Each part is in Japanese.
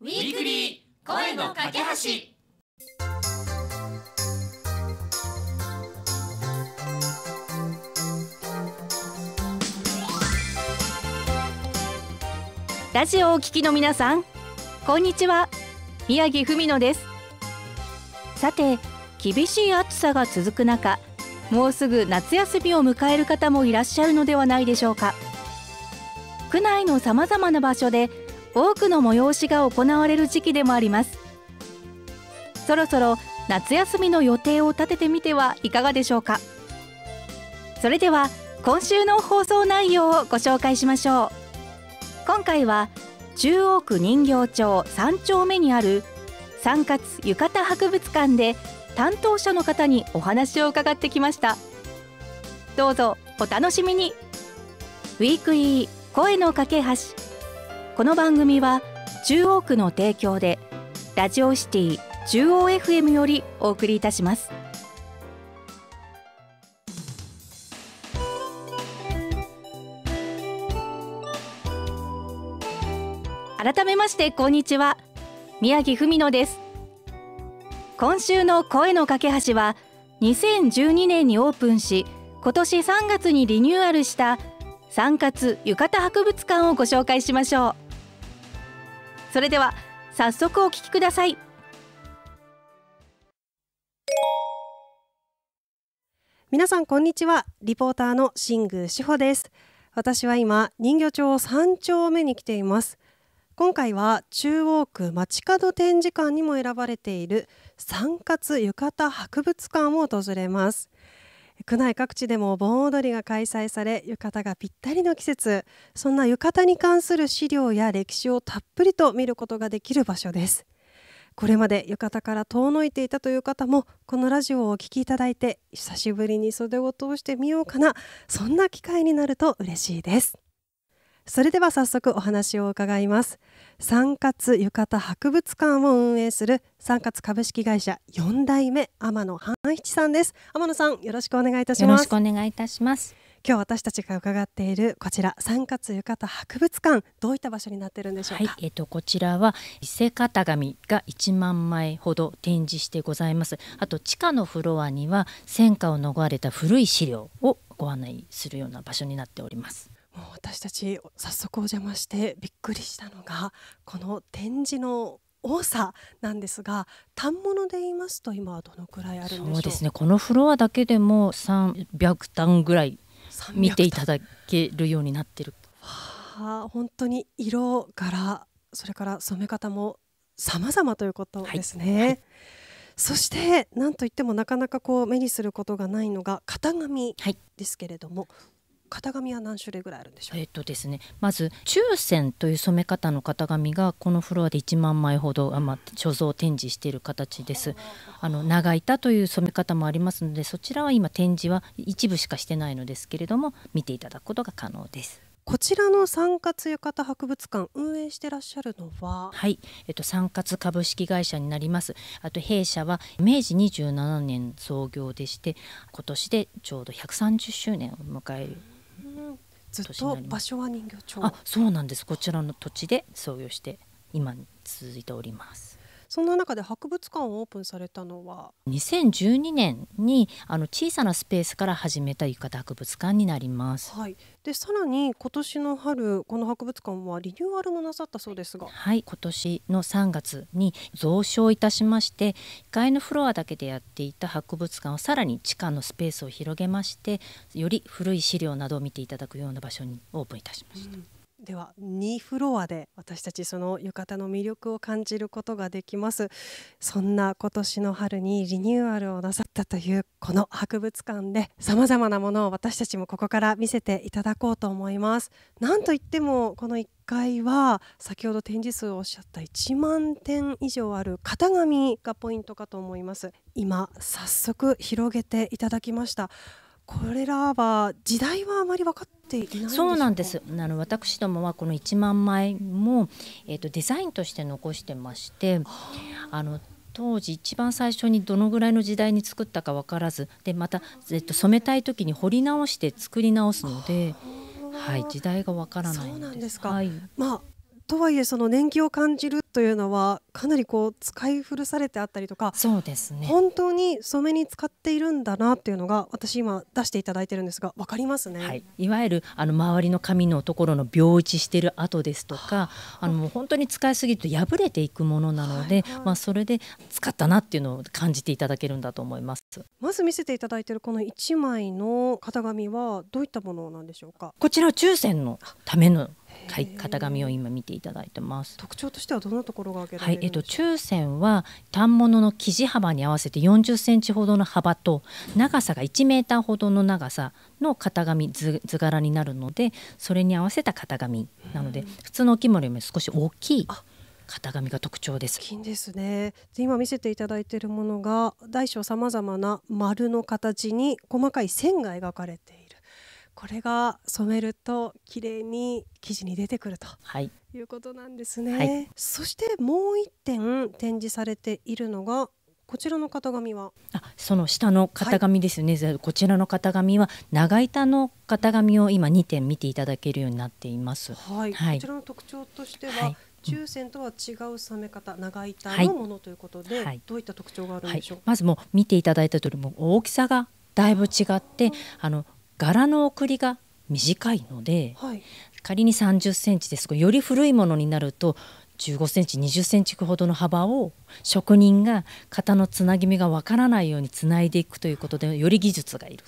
ウィークリー声の架け橋ラジオを聞きの皆さんこんにちは宮城文乃ですさて厳しい暑さが続く中もうすぐ夏休みを迎える方もいらっしゃるのではないでしょうか区内のさまざまな場所で多くの催しが行われる時期でもありますそろそろ夏休みの予定を立ててみてはいかがでしょうかそれでは今週の放送内容をご紹介しましょう今回は中央区人形町3丁目にある三括浴衣博物館で担当者の方にお話を伺ってきましたどうぞお楽しみにウィークイー声の架け橋この番組は中央区の提供でラジオシティ中央 FM よりお送りいたします改めましてこんにちは宮城文乃です今週の声の架け橋は2012年にオープンし今年3月にリニューアルした三月浴衣博物館をご紹介しましょうそれでは早速お聞きください皆さんこんにちはリポーターの新宮志保です私は今人魚町三丁目に来ています今回は中央区街角展示館にも選ばれている三活浴衣博物館を訪れます区内各地でも盆踊りが開催され浴衣がぴったりの季節そんな浴衣に関する資料や歴史をたっぷりと見ることができる場所ですこれまで浴衣から遠のいていたという方もこのラジオをお聞きいただいて久しぶりに袖を通してみようかなそんな機会になると嬉しいですそれでは早速お話を伺います三活浴衣博物館を運営する三活株式会社4代目天野半七さんです天野さんよろしくお願いいたしますよろしくお願いいたします今日私たちが伺っているこちら三活浴衣博物館どういった場所になってるんでしょうか、はい、えっ、ー、とこちらは伊勢型紙が1万枚ほど展示してございますあと地下のフロアには戦火を逃れた古い資料をご案内するような場所になっておりますもう私たち早速お邪魔してびっくりしたのがこの展示の多さなんですが反物で言いますと今はどのくらいあるそうですねこのフロアだけでも300単ぐらい見ていただけるようになってる。はあ、本当に色柄それから染め方も様々ということですね。はいはい、そして何といってもなかなかこう目にすることがないのが型紙ですけれども、はい、型紙は何種類ぐらいあるんでしょうえっとですねまず抽選という染め方の型紙がこのフロアで1万枚ほどあ、まあ、所蔵展示している形ですあの長板という染め方もありますのでそちらは今展示は一部しかしてないのですけれども見ていただくことが可能ですこちらの三活浴衣博物館運営してらっしゃるのははい、えっと、三活株式会社になりますあと弊社は明治27年創業でして今年でちょうど130周年を迎えるずっと場所は人形町あそうなんですこちらの土地で創業して今続いておりますそんな中で博物館をオープンされたのは2012年にあの小さなスペースから始めた浴衣博物館になります。はい、でさらに今年の春この博物館はリニューアルもなさったそうですがはい今年の3月に増床いたしまして1階のフロアだけでやっていた博物館をさらに地下のスペースを広げましてより古い資料などを見ていただくような場所にオープンいたしました。うんでは2フロアで私たちその浴衣の魅力を感じることができますそんな今年の春にリニューアルをなさったというこの博物館でさまざまなものを私たちもここから見せていただこうと思いますなんといってもこの1階は先ほど展示数をおっしゃった1万点以上ある型紙がポイントかと思います今早速広げていただきましたこれらは時代はあまり分かっていないそうなんですあの私どもはこの1万枚も、えーと、デザインとして残してましてあの当時一番最初にどのぐらいの時代に作ったか分からずでまた、えっと、染めたい時に彫り直して作り直すので、はい、時代が分からないそうなんですか、はい、まあ、とはいえその年季を感じるというのはかなりこう使い古されてあったりとかそうですね本当に染めに使っているんだなっていうのが私今出していただいてるんですが分かりますね、はい、いわゆるあの周りの紙のところの病打ちしてる跡ですとかあの本当に使いすぎると破れていくものなので、はいはい、まあ、それで使ったなっていうのを感じていただけるんだと思いますまず見せていただいてるこの1枚の型紙はどういったものなんでしょうかこちらは抽選のためのはい、型紙を今見ていただいてます。特徴としてはどんなところがはい、えっと中線は単物の生地幅に合わせて40センチほどの幅と長さが1メーターほどの長さの型紙図図柄になるので、それに合わせた型紙なので、普通のお着物よりも少し大きい。型紙が特徴です。金ですね。今見せていただいているものが大小さまざまな丸の形に細かい線が描かれてこれが染めると綺麗に生地に出てくると、はい、いうことなんですね、はい、そしてもう一点展示されているのがこちらの型紙はあその下の型紙ですね、はい、こちらの型紙は長板の型紙を今2点見ていただけるようになっています、はい、こちらの特徴としては、抽選とは違う染め方長板のものということで、はい、どういった特徴があるんでしょう、はいまずもう見ていただいた通りも大きさがだいぶ違ってあの柄の送りが短いので、はい、仮に3 0ンチですより古いものになると15センチ20センチほどの幅を職人が型のつなぎ目がわからないようにつないでいくということでより技術がいる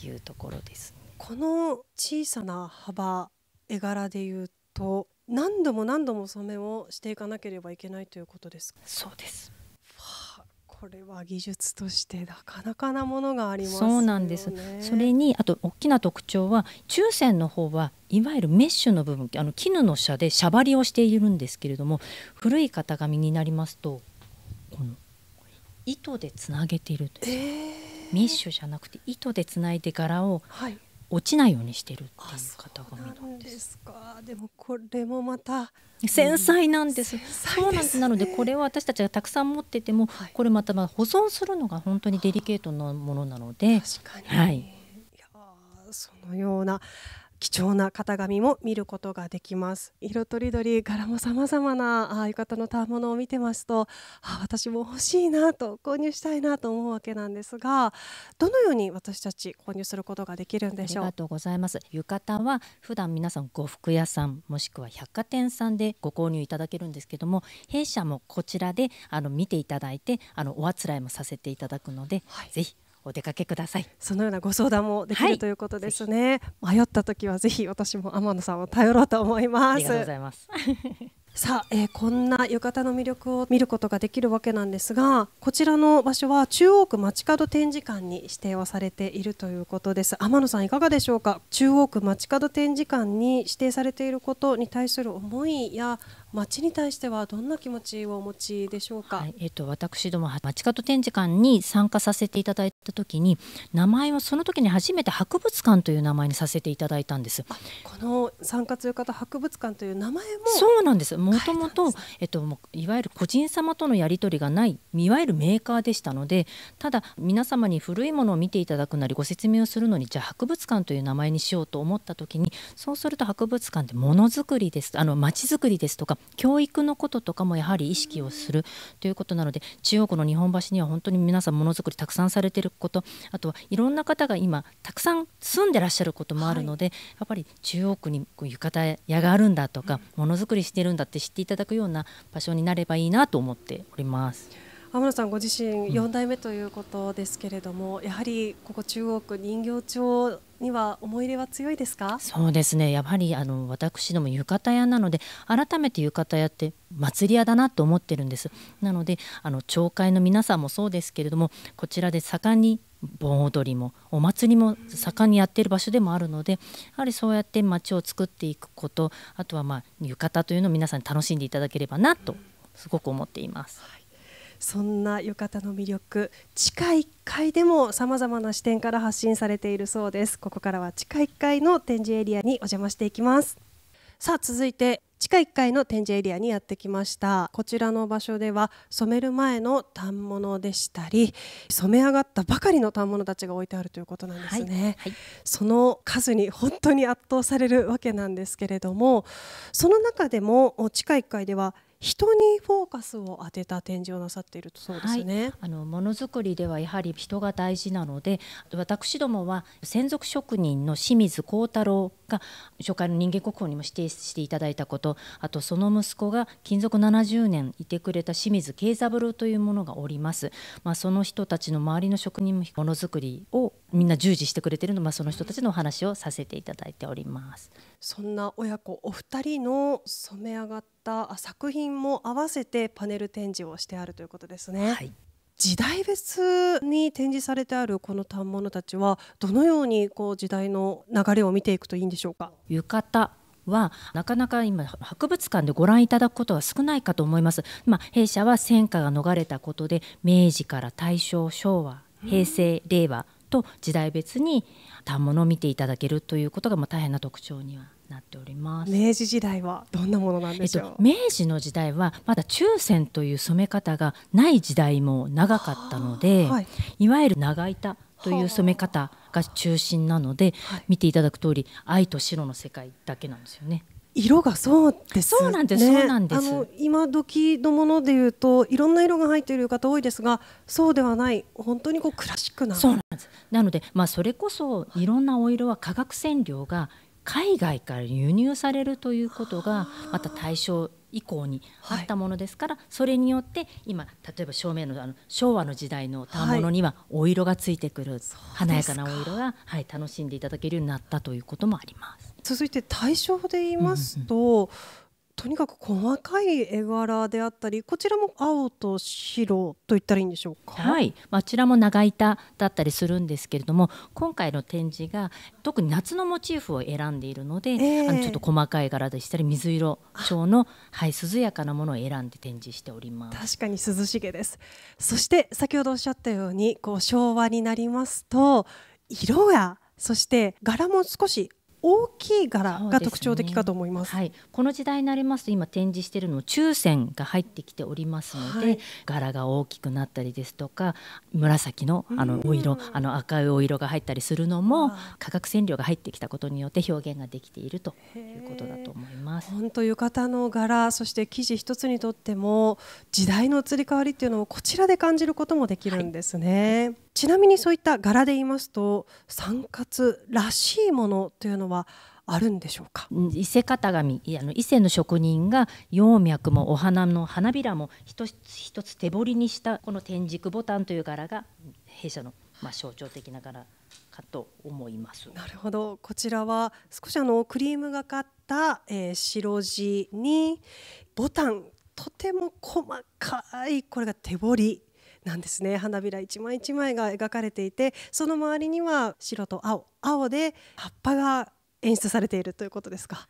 というところです、ね、この小さな幅絵柄でいうと何度も何度も染めをしていかなければいけないということですかそうですこれは技術としてなかなかなものがあります、ね、そうなんです。それにあと大きな特徴は抽選の方はいわゆるメッシュの部分あの絹の車でしゃばりをしているんですけれども古い型紙になりますとこの糸でつなげているんですよ。えーメッシュじゃなくて糸でつないで柄を落ちないようにしてるっていう型紙なんですかでもこれもまた繊細なんです,、うんそうなんです、なのでこれを私たちがたくさん持ってても、はい、これまたまあ保存するのが本当にデリケートなものなのではい、いやそのような貴重な型紙も見ることができます色とりどり柄も様々な浴衣の反物を見てますとあ私も欲しいなと購入したいなと思うわけなんですがどのように私たち購入することができるんでしょうありがとうございます浴衣は普段皆さん呉服屋さんもしくは百貨店さんでご購入いただけるんですけども弊社もこちらであの見ていただいてあのおあつらいもさせていただくので、はい、ぜひお出かけくださいそのようなご相談もできる、ということですね迷った時はぜひ私も天野さんを頼ろうと思いますありがとうございます さあ、えー、こんな浴衣の魅力を見ることができるわけなんですがこちらの場所は中央区街角展示館に指定をされているということです天野さんいかがでしょうか中央区街角展示館に指定されていることに対する思いや町に対してはどんな気持ちをお持ちでしょうか、はい、えーと、私ども町角展示館に参加させていただいた時に名前はその時に初めて博物館という名前にさせていただいたんですこの参加う方博物館という名前もそうなんですもともと、えっ、と、いわゆる個人様とのやり取りがないいわゆるメーカーでしたのでただ皆様に古いものを見ていただくなりご説明をするのにじゃあ博物館という名前にしようと思った時にそうすると博物館ってものづくりですあの町づくりですとか教育のこととかもやはり意識をするということなので中央区の日本橋には本当に皆さんものづくりたくさんされてることあとはいろんな方が今たくさん住んでらっしゃることもあるので、はい、やっぱり中央区に浴衣屋があるんだとかものづくりしてるんだって知っていただくような場所になればいいなと思っております。天野さんご自身4代目ということですけれども、うん、やはりここ中央区人形町には思い入れは強いですかそうですねやはりあの私ども浴衣屋なので改めて浴衣屋って祭り屋だなと思ってるんですなのであの町会の皆さんもそうですけれどもこちらで盛んに盆踊りもお祭りも盛んにやってる場所でもあるのでやはりそうやって町を作っていくことあとはまあ浴衣というのを皆さんに楽しんでいただければなとすごく思っています。はいそんな浴衣の魅力地下1階でもさまざまな視点から発信されているそうですここからは地下1階の展示エリアにお邪魔していきますさあ続いて地下1階の展示エリアにやってきましたこちらの場所では染める前の反物でしたり染め上がったばかりの反物たちが置いてあるということなんですね、はいはい、その数に本当に圧倒されるわけなんですけれどもその中でも地下1階では人にフォーカスを当てた展示をなさっているとそうですね、はい、あのものづくりではやはり人が大事なので私どもは専属職人の清水幸太郎か初回の人間国宝にも指定していただいたことあとその息子が勤続70年いてくれた清水慶三郎というものがおります、まあ、その人たちの周りの職人もものづくりをみんな従事してくれてるの、まあ、その人たちのお話をさせていただいております。そんな親子お二人の染め上がった作品も合わせてパネル展示をしてあるということですね。はい時代別に展示されてあるこの反物たちはどのようにこう時代の流れを見ていくといいんでしょうか浴衣はなかなか今博物館でご覧いただくことは少ないかと思います。まあ、弊社は戦火が逃れたことで明治から大正昭和平成、令和と時代別に反物を見ていただけるということがまあ大変な特徴にはなっております明治時代はどんなものなんでしょう、えっと、明治の時代はまだ中線という染め方がない時代も長かったので、はい、いわゆる長板という染め方が中心なので、はい、見ていただく通り愛と白の世界だけなんですよね。色がそうです、ね、そうなんです。そうなんです。今時のものでいうと、いろんな色が入っている方多いですが、そうではない。本当にこうクラシックな。そうなんです。なので、まあそれこそいろんなお色は化学染料が海外から輸入されるということがまた対象以降にあったものですから、はい、それによって今例えば正面のあの昭和の時代の反物にはお色がついてくる、はい、華やかなお色が、はい、楽しんでいただけるようになったということもあります。続いて対象で言いますと、うんうんとにかく細かい絵柄であったりこちらも青と白と言ったらいいんでしょうかはいあちらも長板だったりするんですけれども今回の展示が特に夏のモチーフを選んでいるので、えー、あのちょっと細かい柄でしたり水色調の、はい、涼やかなものを選んで展示しております確かに涼しげですそして先ほどおっしゃったようにこう昭和になりますと色やそして柄も少し大きい柄が特徴的かと思います、ね、はい、この時代になりますと今展示しているの中線が入ってきておりますので、はい、柄が大きくなったりですとか紫のあのお色あの赤いお色が入ったりするのも化学染料が入ってきたことによって表現ができているということだと思います。本当浴衣の柄そして生地一つにとっても時代の移り変わりっていうのをこちらで感じることもできるんですね。はい、ちなみにそういった柄で言いますと散髪らしいものというのははあるんでしょうか伊勢型紙あの伊勢の職人が葉脈もお花の花びらも一つ一つ手彫りにしたこの天竺ボタンという柄が弊社のまあ象徴的な柄かと思いますなるほどこちらは少しあのクリームがかった、えー、白地にボタンとても細かいこれが手彫りなんですね花びら一枚一枚が描かれていてその周りには白と青青で葉っぱが演出されているということですか。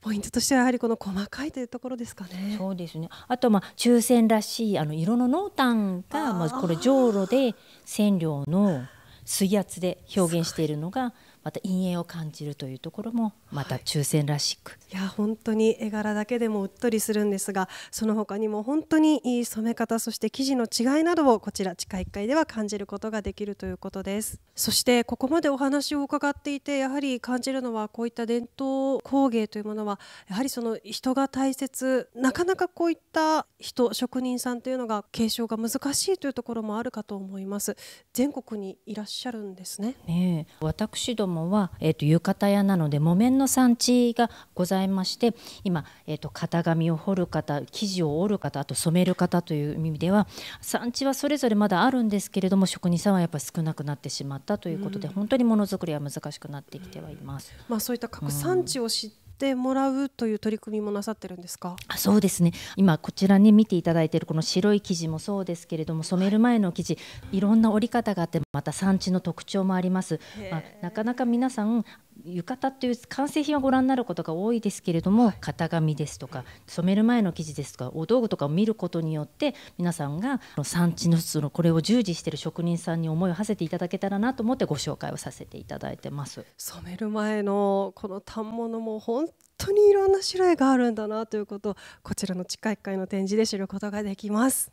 ポイントとしてはやはりこの細かいというところですかね。そうですね。あとまあ抽選らしいあの色の濃淡がまあこれ上路で染料の水圧で表現しているのがまた陰影を感じるというところもまた抽選らしく、はい、いや本当に絵柄だけでもうっとりするんですがその他にも本当にいい染め方そして生地の違いなどをこちら地下1階では感じることができるということですそしてここまでお話を伺っていてやはり感じるのはこういった伝統工芸というものはやはりその人が大切なかなかこういった人職人さんというのが継承が難しいというところもあるかと思います全国にいらっしゃるんですねね私どもは、えー、と浴衣屋なので木綿の産地がございまして今、えー、と型紙を彫る方生地を織る方あと染める方という意味では産地はそれぞれまだあるんですけれども職人さんはやっぱ少なくなってしまったということで、うん、本当にものづくりは難しくなってきてはいます。まあ、そういった各産地を知っってもらうという取り組みもなさってるんですかあそうですね今こちらに見ていただいているこの白い生地もそうですけれども染める前の生地、はい、いろんな織り方があってまた産地の特徴もあります、まあ、なかなか皆さん浴衣という完成品をご覧になることが多いですけれども、はい、型紙ですとか染める前の生地ですとかお道具とかを見ることによって皆さんが産地のそのこれを従事している職人さんに思いを馳せていただけたらなと思ってご紹介をさせていただいてます染める前のこの反物も本当にいろんな種類があるんだなということをこちらの地下1階の展示で知ることができます。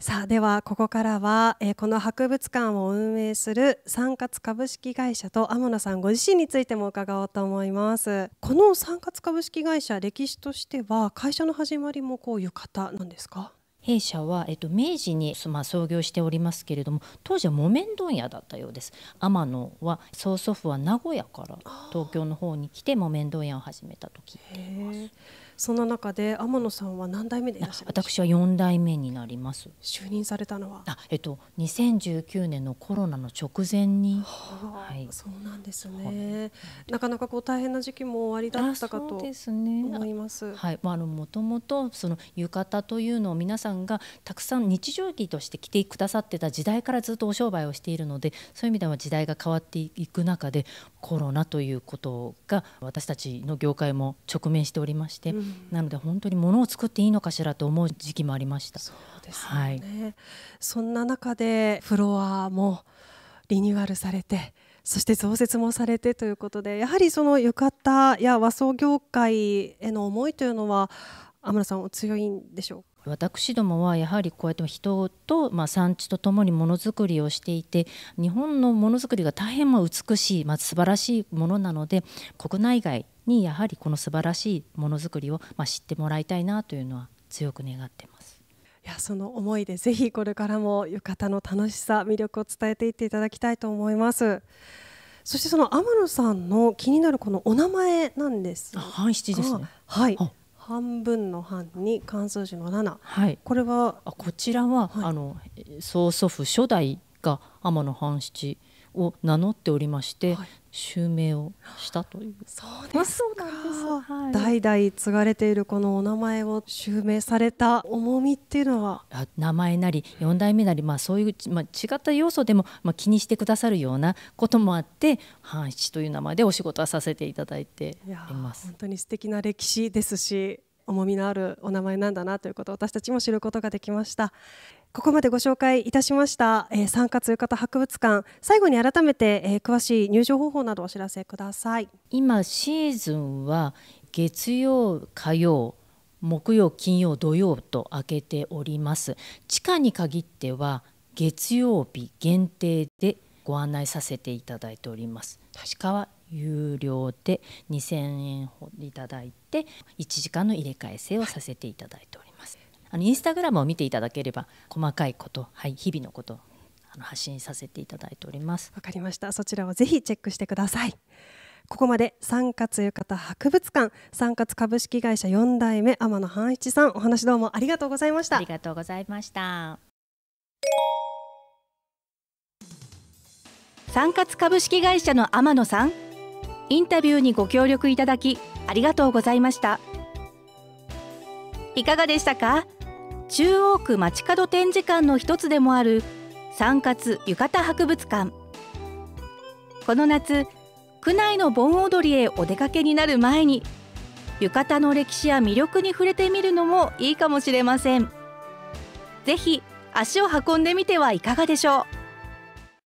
さあではここからは、えー、この博物館を運営する三活株式会社と天野さんご自身についても伺おうと思いますこの三活株式会社歴史としては会社の始まりもこういう方なんですか弊社は、えっと、明治に、まあ、創業しておりますけれども当時は木綿問屋だったようです天野は曽祖父は名古屋から東京の方に来て木綿問屋を始めたと聞いています。そんな中で天野さんは何代目でいらっしゃいますか私は四代目になります就任されたのはあ、えっと、2019年のコロナの直前に、はあ、はい、そうなんですね、なかなかこう大変な時期も終わりだったかと思います、ね、はいまあ、あのもともとその浴衣というのを皆さんがたくさん日常着として着てくださってた時代からずっとお商売をしているのでそういう意味では時代が変わっていく中でコロナということが私たちの業界も直面しておりまして、うんなので本当にものを作っていいのかしらと思う時期もありました。そうですね、はい、そんな中でフロアもリニューアルされてそして増設もされてということでやはりその浴衣や和装業界への思いというのは天野さんお強いんでしょう私どもはやはりこうやって人と、まあ、産地とともにものづくりをしていて日本のものづくりが大変ま美しい、まあ、素晴らしいものなので国内外にやはりこの素晴らしいものづくりを、まあ、知ってもらいたいなというのは強く願ってます。いやその思いでぜひこれからも浴衣の楽しさ魅力を伝えていっていただきたいと思いますそしてその天野さんの気になるこのお名前なんです半七ですねはい半分の半に関数字の7、はい、これはあこちらは、はい、あの曽祖父初代が天野半七を名乗っておりまして、はい、襲名をしたというそうですか、はい、代々継がれているこのお名前を襲名された重みっていうのは名前なり4代目なり、まあ、そういう、まあ、違った要素でも、まあ、気にしてくださるようなこともあって半七という名前でお仕事はさせていただいています本当に素敵な歴史ですし重みのあるお名前なんだなということを私たちも知ることができましたここまでご紹介いたしました、えー、参加通方博物館最後に改めて、えー、詳しい入場方法などお知らせください今シーズンは月曜火曜木曜金曜土曜と明けております地下に限っては月曜日限定でご案内させていただいております地下は有料で2000円いただいて1時間の入れ替え制をさせていただいております、はいあのインスタグラムを見ていただければ細かいこと、はい、日々のことあの発信させていただいておりますわかりましたそちらをぜひチェックしてくださいここまで三活浴衣博物館三活株式会社四代目天野半一さんお話どうもありがとうございましたありがとうございました三活株式会社の天野さんインタビューにご協力いただきありがとうございましたいかがでしたか中央区街角展示館の一つでもある三括浴衣博物館この夏区内の盆踊りへお出かけになる前に浴衣の歴史や魅力に触れてみるのもいいかもしれません是非足を運んでみてはいかがでしょう